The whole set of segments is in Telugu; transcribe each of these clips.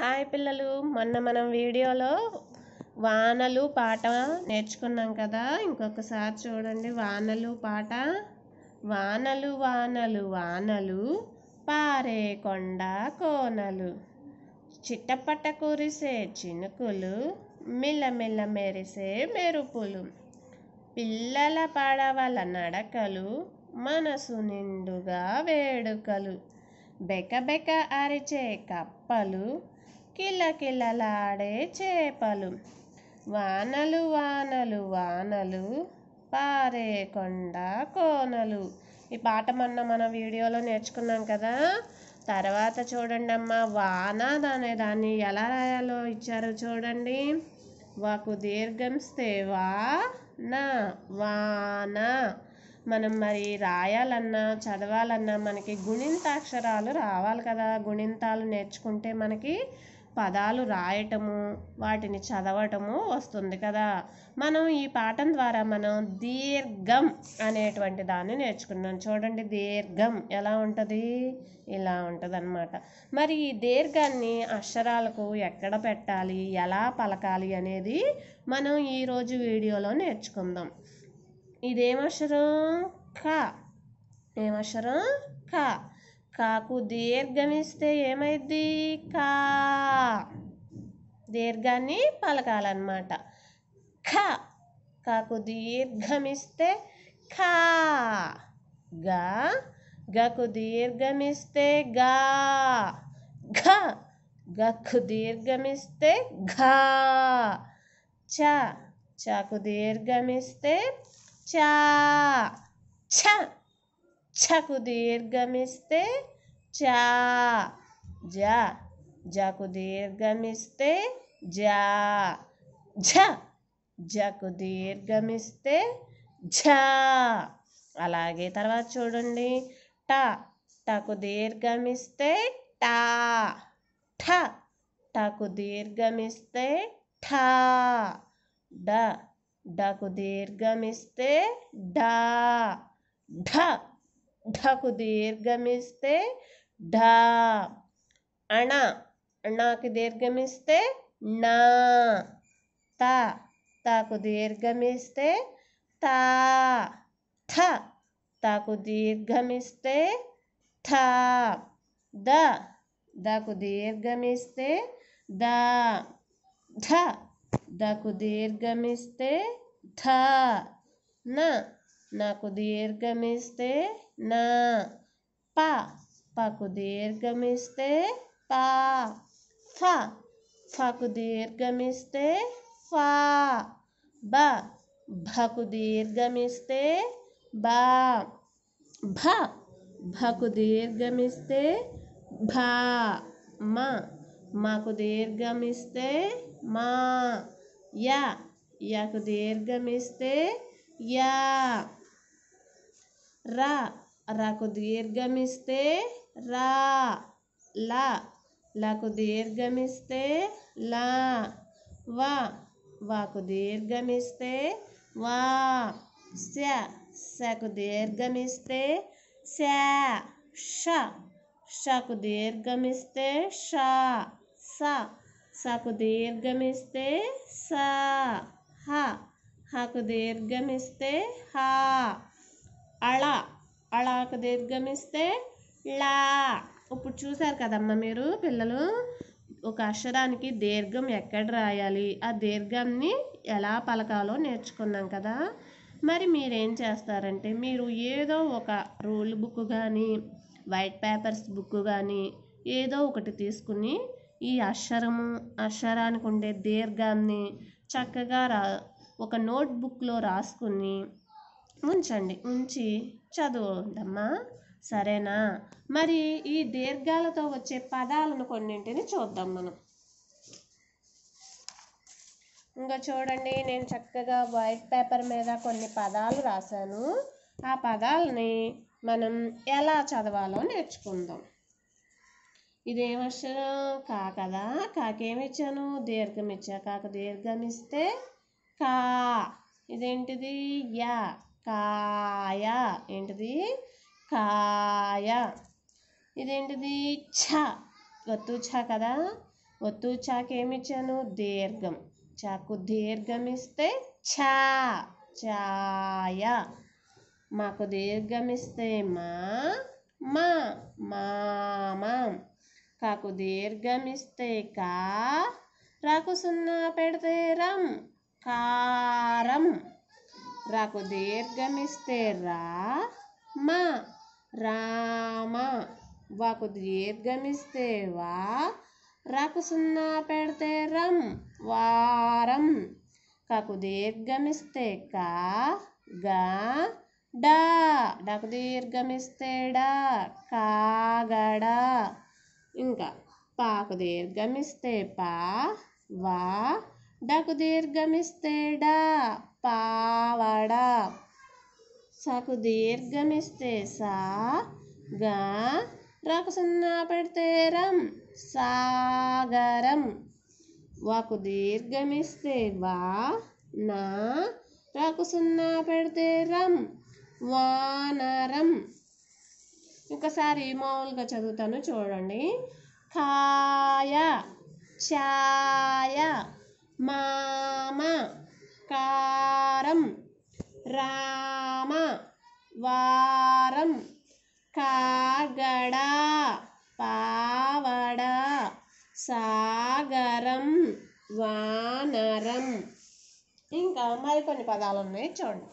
హాయ్ పిల్లలు మొన్న మనం వీడియోలో వానలు పాట నేర్చుకున్నాం కదా ఇంకొకసారి చూడండి వానలు పాట వానలు వానలు వానలు పారే కొండ కోనలు చిట్టపట్ట కురిసే చినుకులు మిల్లమిల్ల మెరిసే మెరుపులు పిల్లల పడవల నడకలు మనసు నిండుగా వేడుకలు బెకబెక అరిచే కప్పలు కిలకిలలాడే చేపలు వానలు వానలు వానలు పారే కొండ కోనలు ఈ పాట మొన్న మన వీడియోలో నేర్చుకున్నాం కదా తర్వాత చూడండి అమ్మ వాన అనే దాన్ని ఎలా రాయాలో ఇచ్చారు చూడండి వాకు దీర్ఘం స్థేవా నా వాన మనం మరి రాయాలన్నా చదవాలన్నా మనకి గుణింతాక్షరాలు రావాలి కదా గుణింతాలు నేర్చుకుంటే మనకి పదాలు రాయటము వాటిని చదవటము వస్తుంది కదా మనం ఈ పాఠం ద్వారా మనం దీర్ఘం అనేటువంటి దాన్ని నేర్చుకున్నాం చూడండి దీర్ఘం ఎలా ఉంటుంది ఇలా ఉంటుందన్నమాట మరి ఈ దీర్ఘాన్ని అక్షరాలకు ఎక్కడ పెట్టాలి ఎలా పలకాలి అనేది మనం ఈరోజు వీడియోలో నేర్చుకుందాం ఇదేమక్షరం క ఏమక్షరం క కాకు దీర్ఘమిస్తే ఏమైద్ది కా దీర్ఘాన్ని పలకాలన్నమాట ఖ కాకు దీర్ఘమిస్తే ఖా గా గకు దీర్ఘమిస్తే గా ఘ గకు దీర్ఘమిస్తే ఘా చ చకు దీర్ఘమిస్తే చా చ చకు దీర్ఘమిస్తే చా జ జకు దీర్ఘమిస్తే జా ఝ జకు దీర్ఘమిస్తే ఝ అలాగే తర్వాత చూడండి ట టకు దీర్ఘమిస్తే టా ఠ టకు దీర్ఘమిస్తే ఠా డ డకు దీర్ఘమిస్తే డా ఢ ढकु दीर्घमस्ते ढ अण अणा की दीर्घमस्ते ता ताकु दीर्घमस्ते ता थ ताकु दीर्घमस्ते था द दकु दीर्घमस्ते द ध दकु दीर्घमस्ते ध न दीर्घमस्ते न दीर्घमस्ते दीर्घमस्ते दीर्घमस्ते दीर्घमस्ते दीर्घमस्ते या दीर्घमस्ते या रा रा को दीर्घमस्ते रा ला ला को दीर्घमस्ते ला वा वा को दीर्घमस्ते वा स्या स्या को दीर्घमस्ते स्या श शा को दीर्घमस्ते शा सा सा को दीर्घमस्ते सा हा हा को दीर्घमस्ते हा అళ అళాకు దీర్ఘమిస్తే లా ఇప్పుడు చూసారు కదమ్మా మీరు పిల్లలు ఒక అక్షరానికి దీర్ఘం ఎక్కడ రాయాలి ఆ దీర్ఘంని ఎలా పలకాలో నేర్చుకున్నాం కదా మరి మీరేం చేస్తారంటే మీరు ఏదో ఒక రూల్ బుక్ కానీ వైట్ పేపర్స్ బుక్ కానీ ఏదో ఒకటి తీసుకుని ఈ అక్షరము అక్షరానికి ఉండే దీర్ఘాన్ని చక్కగా రా ఒక నోట్బుక్లో రాసుకుని ఉంచండి ఉంచి చదువుదమ్మా సరేనా మరి ఈ దీర్ఘాలతో వచ్చే పదాలను కొన్నింటిని చూద్దాం మనం ఇంకా చూడండి నేను చక్కగా వైట్ పేపర్ మీద కొన్ని పదాలు రాశాను ఆ పదాలని మనం ఎలా చదవాలో నేర్చుకుందాం ఇదేమక్షరం కా కదా కాకేమిచ్చాను దీర్ఘం ఇచ్చా కాక దీర్ఘం ఇస్తే కా ఇదేంటిది యా కాయ ఏంటిది కాయ ఇదేంటిది ఛ ఒత్తు ఛ కదా ఒత్తు ఛాకి ఏమి ఇచ్చాను దీర్ఘం చాకు దీర్ఘం ఇస్తే ఛా ఛాయ మాకు దీర్ఘం ఇస్తే మా మా మామ కాకు దీర్ఘం ఇస్తే కా రాకు సున్నా పెడితే రం కారం రాకు దీర్ఘమిస్తే రా మా రామ వాకు దీర్ఘమిస్తే వా రాకు సున్నా పెడితే రం వారం కాకు దీర్ఘమిస్తే కా గా డా డాకు దీర్ఘమిస్తే డా కాగడా ఇంకా పాకు దీర్ఘమిస్తే పా వా డాకు దీర్ఘమిస్తే డా పావడ సాకు దీర్ఘమిస్తే సా గా రాకు సున్నా పెడితే రం సాగరం వాకు దీర్ఘమిస్తే వా నా రాకు సున్నా పెడితే రం వానరం ఒకసారి మామూలుగా చదువుతాను చూడండి కాయ ఛాయ మా వామ వారం కాగడ పావడ సాగరం వానరం ఇంకా మరికొన్ని పదాలు ఉన్నాయి చూడండి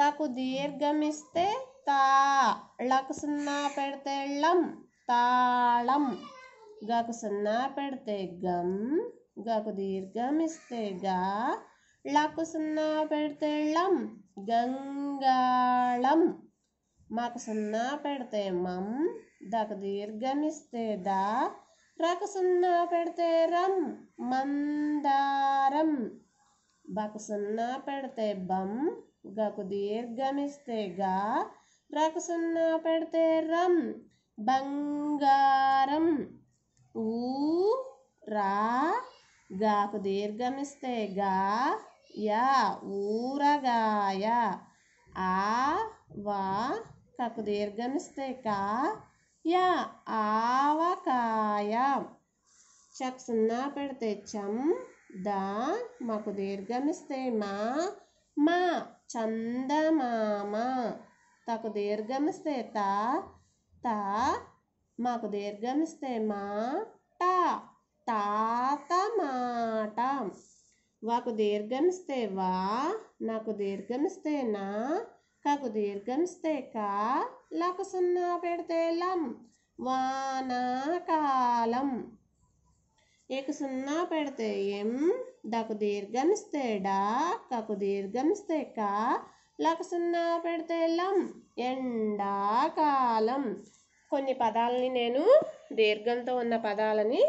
తకు దీర్ఘమిస్తే తా ళకు సున్నా పెడితే ళం తాళం గకు సున్నా పెడితే గం గకు దీర్ఘమిస్తే గా ళకు సున్నా పెడితే ళం గంగాళం మాకు సున్నా పెడితే మం దాకు దీర్ఘమిస్తే దా రకు సున్నా పెడితే రం మందారం బాకు సున్నా పెడితే బం గకు దీర్ఘమిస్తే గా రకు సున్నా పెడితే రం బంగారం ఊ రా గాకు దీర్ఘమిస్తే గా యా ఊరగాయ ఆ వా కకు దీర్ఘమిస్తే కా యా ఆవకాయ చక్ సున్నా పెడితే చం దా మాకు దీర్ఘమిస్తే మా మా చందమామ తకు దీర్ఘమిస్తే తా తా మాకు దీర్ఘమిస్తే మా తా తాత మాట వాకు దీర్ఘనిస్తే వా నాకు దీర్ఘనిస్తే నా కాకు దీర్ఘనిస్తే కా లాకు సున్నా పెడితే లం వానాకాలం ఏకు సున్నా పెడితే ఎం దాకు దీర్ఘనిస్తే డా కాకు దీర్ఘనిస్తే కా లాకు సున్నా పెడితే లం ఎండాకాలం కొన్ని పదాలని నేను దీర్ఘంతో ఉన్న పదాలని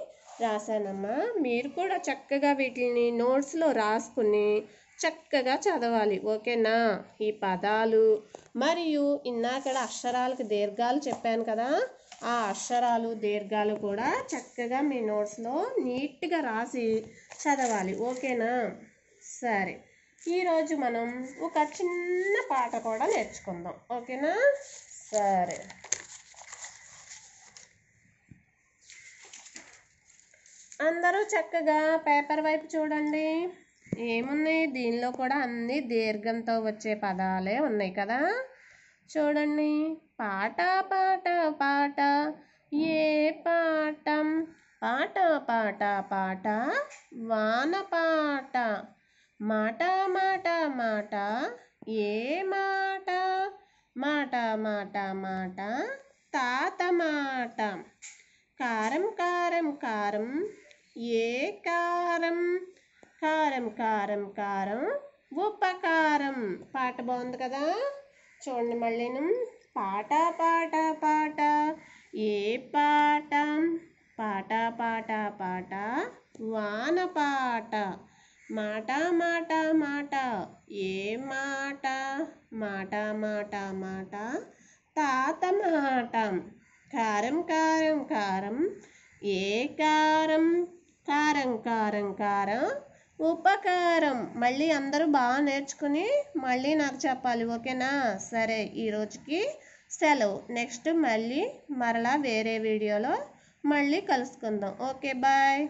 రాశానమ్మా మీరు కూడా చక్కగా వీటిని నోట్స్లో రాసుకుని చక్కగా చదవాలి ఓకేనా ఈ పదాలు మరియు ఇందాకడ అక్షరాలకు దీర్ఘాలు చెప్పాను కదా ఆ అక్షరాలు దీర్ఘాలు కూడా చక్కగా మీ నోట్స్లో నీట్గా రాసి చదవాలి ఓకేనా సరే ఈరోజు మనం ఒక చిన్న పాట కూడా నేర్చుకుందాం ఓకేనా సరే అందరూ చక్కగా పేపర్ వైపు చూడండి ఏమున్నాయి దీనిలో కూడా అన్ని దీర్ఘంతో వచ్చే పదాలే ఉన్నాయి కదా చూడండి పాట పాట పాట ఏ పాఠం పాట పాట పాట వాన పాట మాట మాట మాట ఏ మాట మాట మాట మాట తాత మాట కారం కారం కారం ఏ కారం కారం కారం కారం ఉపకారం పాట బాగుంది కదా చూడండి మళ్ళీ పాట పాట పాట ఏ పాట పాట పాట పాట వాన పాట మాట మాట మాట ఏ మాట మాట మాట మాట తాత మాట కారం కారం కారం ఏ కారం కారం కారం కారం ఉపకారం మళ్ళీ అందరూ బాగా నేర్చుకుని మళ్ళీ నాకు చెప్పాలి ఓకేనా సరే ఈరోజుకి సెలవు నెక్స్ట్ మళ్ళీ మరలా వేరే వీడియోలో మళ్ళీ కలుసుకుందాం ఓకే బాయ్